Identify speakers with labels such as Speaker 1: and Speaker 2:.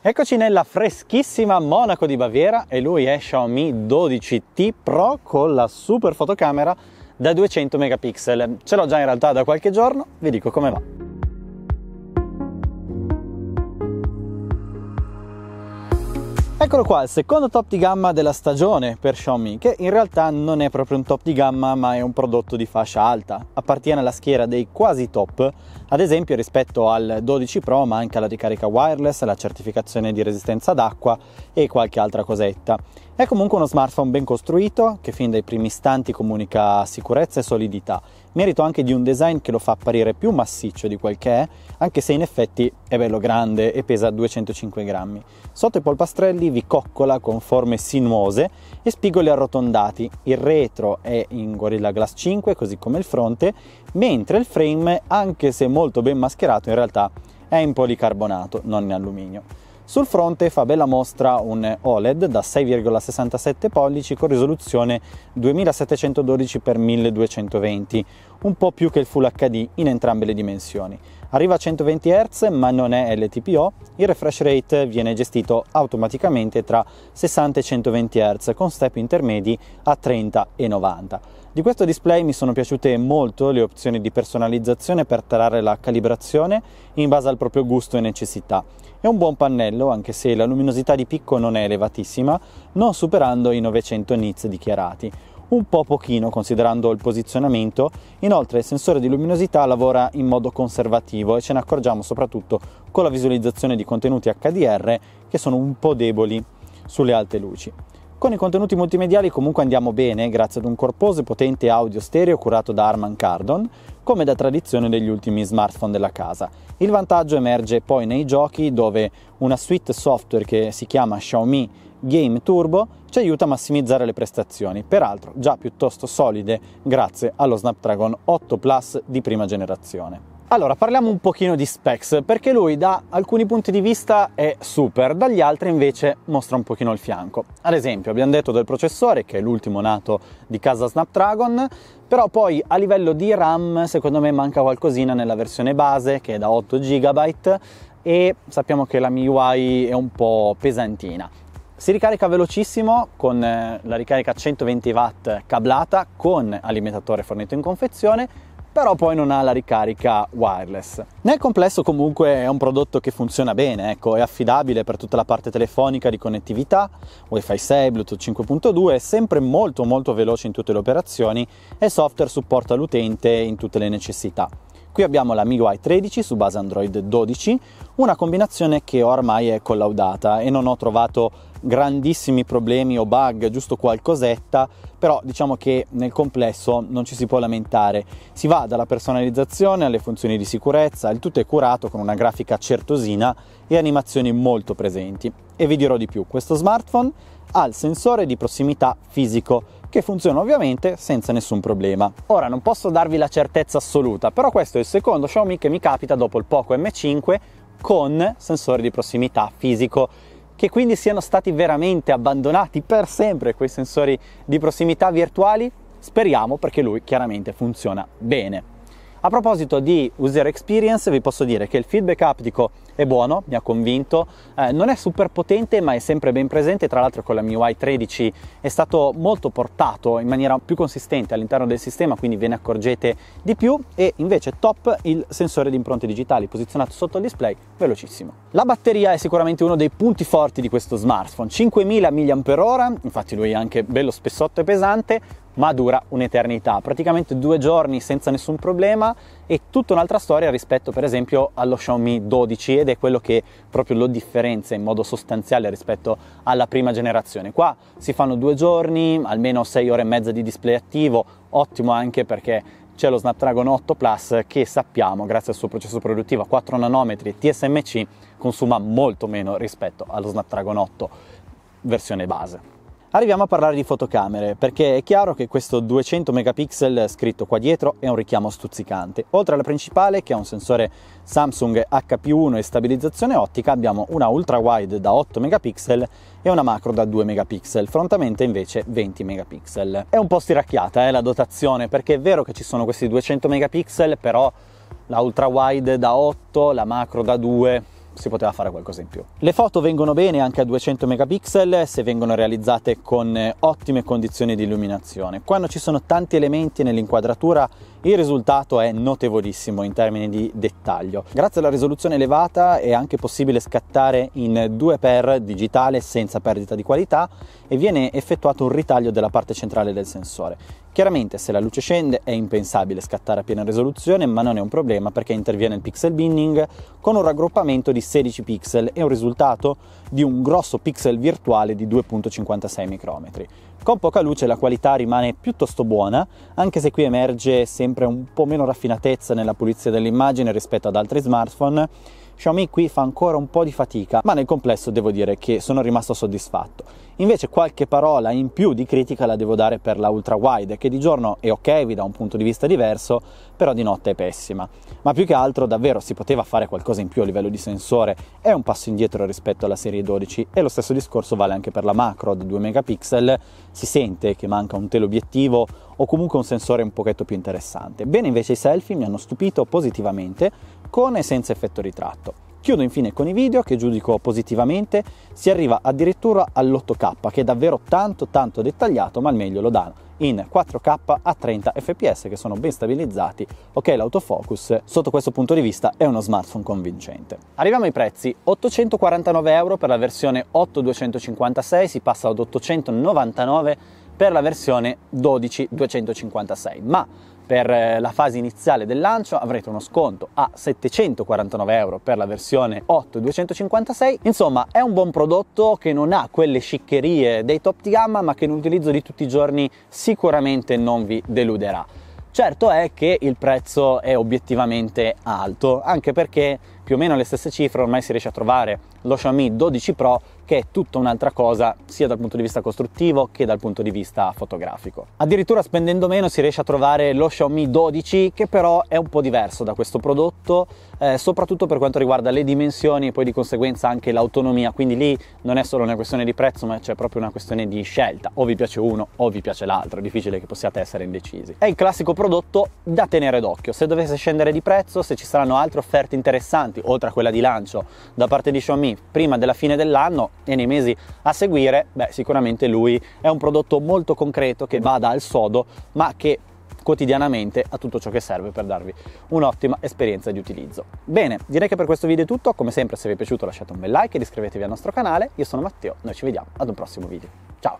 Speaker 1: Eccoci nella freschissima Monaco di Baviera e lui è Xiaomi 12T Pro con la super fotocamera da 200 megapixel. Ce l'ho già in realtà da qualche giorno, vi dico come va. Eccolo qua, il secondo top di gamma della stagione per Xiaomi, che in realtà non è proprio un top di gamma, ma è un prodotto di fascia alta. Appartiene alla schiera dei quasi top, ad esempio rispetto al 12 Pro manca la ricarica wireless, la certificazione di resistenza d'acqua e qualche altra cosetta. È comunque uno smartphone ben costruito che fin dai primi istanti comunica sicurezza e solidità, merito anche di un design che lo fa apparire più massiccio di quel che è, anche se in effetti è bello grande e pesa 205 grammi. Sotto i polpastrelli vi coccola con forme sinuose e spigoli arrotondati. Il retro è in Gorilla Glass 5, così come il fronte, mentre il frame, anche se molto ben mascherato, in realtà è in policarbonato, non in alluminio. Sul fronte fa bella mostra un OLED da 6,67 pollici con risoluzione 2712x1220, un po' più che il Full HD in entrambe le dimensioni. Arriva a 120 Hz ma non è LTPO, il refresh rate viene gestito automaticamente tra 60 e 120 Hz con step intermedi a 30 e 90. Di questo display mi sono piaciute molto le opzioni di personalizzazione per tarare la calibrazione in base al proprio gusto e necessità. È un buon pannello, anche se la luminosità di picco non è elevatissima, non superando i 900 nits dichiarati un po' pochino considerando il posizionamento, inoltre il sensore di luminosità lavora in modo conservativo e ce ne accorgiamo soprattutto con la visualizzazione di contenuti HDR che sono un po' deboli sulle alte luci. Con i contenuti multimediali comunque andiamo bene grazie ad un corposo e potente audio stereo curato da Arman Cardon, come da tradizione degli ultimi smartphone della casa. Il vantaggio emerge poi nei giochi dove una suite software che si chiama Xiaomi Game Turbo ci aiuta a massimizzare le prestazioni, peraltro già piuttosto solide grazie allo Snapdragon 8 Plus di prima generazione. Allora, parliamo un pochino di Specs, perché lui da alcuni punti di vista è super, dagli altri invece mostra un pochino il fianco. Ad esempio, abbiamo detto del processore, che è l'ultimo nato di casa Snapdragon, però poi a livello di RAM, secondo me manca qualcosina nella versione base, che è da 8 GB, e sappiamo che la MIUI è un po' pesantina. Si ricarica velocissimo con eh, la ricarica 120 W cablata con alimentatore fornito in confezione però poi non ha la ricarica wireless. Nel complesso comunque è un prodotto che funziona bene, ecco, è affidabile per tutta la parte telefonica di connettività, Wi-Fi 6, Bluetooth 5.2, è sempre molto molto veloce in tutte le operazioni e software supporta l'utente in tutte le necessità. Qui abbiamo la MIUI 13 su base Android 12, una combinazione che ormai è collaudata e non ho trovato grandissimi problemi o bug, giusto qualcosetta, però diciamo che nel complesso non ci si può lamentare. Si va dalla personalizzazione alle funzioni di sicurezza, il tutto è curato con una grafica certosina e animazioni molto presenti. E vi dirò di più, questo smartphone ha il sensore di prossimità fisico che funziona ovviamente senza nessun problema. Ora non posso darvi la certezza assoluta, però questo è il secondo Xiaomi che mi capita dopo il Poco M5 con sensore di prossimità fisico che quindi siano stati veramente abbandonati per sempre quei sensori di prossimità virtuali? Speriamo perché lui chiaramente funziona bene. A proposito di user experience, vi posso dire che il feedback aptico è buono, mi ha convinto, eh, non è super potente ma è sempre ben presente, tra l'altro con la MIUI 13 è stato molto portato in maniera più consistente all'interno del sistema, quindi ve ne accorgete di più e invece top il sensore di impronte digitali posizionato sotto il display, velocissimo. La batteria è sicuramente uno dei punti forti di questo smartphone, 5000 mAh, infatti lui è anche bello spessotto e pesante, ma dura un'eternità, praticamente due giorni senza nessun problema e tutta un'altra storia rispetto per esempio allo Xiaomi 12 ed è quello che proprio lo differenzia in modo sostanziale rispetto alla prima generazione. Qua si fanno due giorni, almeno sei ore e mezza di display attivo, ottimo anche perché c'è lo Snapdragon 8 Plus che sappiamo, grazie al suo processo produttivo a 4 nanometri TSMC, consuma molto meno rispetto allo Snapdragon 8 versione base. Arriviamo a parlare di fotocamere, perché è chiaro che questo 200 megapixel scritto qua dietro è un richiamo stuzzicante. Oltre alla principale, che ha un sensore Samsung HP1 e stabilizzazione ottica, abbiamo una ultra wide da 8 megapixel e una macro da 2 megapixel, frontamente invece 20 megapixel. È un po' stiracchiata eh, la dotazione, perché è vero che ci sono questi 200 megapixel, però la ultra wide da 8, la macro da 2, si poteva fare qualcosa in più. Le foto vengono bene anche a 200 megapixel se vengono realizzate con eh, ottime condizioni di illuminazione. Quando ci sono tanti elementi nell'inquadratura il risultato è notevolissimo in termini di dettaglio. Grazie alla risoluzione elevata è anche possibile scattare in 2x digitale senza perdita di qualità e viene effettuato un ritaglio della parte centrale del sensore. Chiaramente se la luce scende è impensabile scattare a piena risoluzione, ma non è un problema perché interviene il pixel binning con un raggruppamento di 16 pixel e un risultato di un grosso pixel virtuale di 2.56 micrometri. Con poca luce la qualità rimane piuttosto buona, anche se qui emerge sempre sempre un po' meno raffinatezza nella pulizia dell'immagine rispetto ad altri smartphone Xiaomi qui fa ancora un po' di fatica, ma nel complesso devo dire che sono rimasto soddisfatto. Invece qualche parola in più di critica la devo dare per la ultra wide, che di giorno è ok, vi da un punto di vista diverso, però di notte è pessima. Ma più che altro davvero si poteva fare qualcosa in più a livello di sensore, è un passo indietro rispetto alla serie 12 e lo stesso discorso vale anche per la macro di 2 megapixel, si sente che manca un teleobiettivo o comunque un sensore un pochetto più interessante. Bene invece i selfie mi hanno stupito positivamente, boccone senza effetto ritratto. Chiudo infine con i video che giudico positivamente, si arriva addirittura all'8K che è davvero tanto tanto dettagliato ma al meglio lo danno in 4K a 30 fps che sono ben stabilizzati. Ok, l'autofocus sotto questo punto di vista è uno smartphone convincente. Arriviamo ai prezzi: 849 euro per la versione 8256, si passa ad 899 per la versione 12256, ma per eh, la fase iniziale del lancio avrete uno sconto a 749 euro per la versione 8256 insomma è un buon prodotto che non ha quelle sciccherie dei top di gamma ma che in utilizzo di tutti i giorni sicuramente non vi deluderà certo è che il prezzo è obiettivamente alto anche perché più o meno le stesse cifre ormai si riesce a trovare lo Xiaomi 12 Pro che è tutta un'altra cosa sia dal punto di vista costruttivo che dal punto di vista fotografico. Addirittura spendendo meno si riesce a trovare lo Xiaomi 12 che però è un po' diverso da questo prodotto eh, soprattutto per quanto riguarda le dimensioni e poi di conseguenza anche l'autonomia quindi lì non è solo una questione di prezzo ma c'è proprio una questione di scelta o vi piace uno o vi piace l'altro è difficile che possiate essere indecisi. È il classico prodotto da tenere d'occhio se dovesse scendere di prezzo se ci saranno altre offerte interessanti oltre a quella di lancio da parte di Xiaomi prima della fine dell'anno e nei mesi a seguire, beh, sicuramente lui è un prodotto molto concreto che va dal sodo, ma che quotidianamente ha tutto ciò che serve per darvi un'ottima esperienza di utilizzo. Bene, direi che per questo video è tutto, come sempre se vi è piaciuto lasciate un bel like e iscrivetevi al nostro canale, io sono Matteo, noi ci vediamo ad un prossimo video, ciao!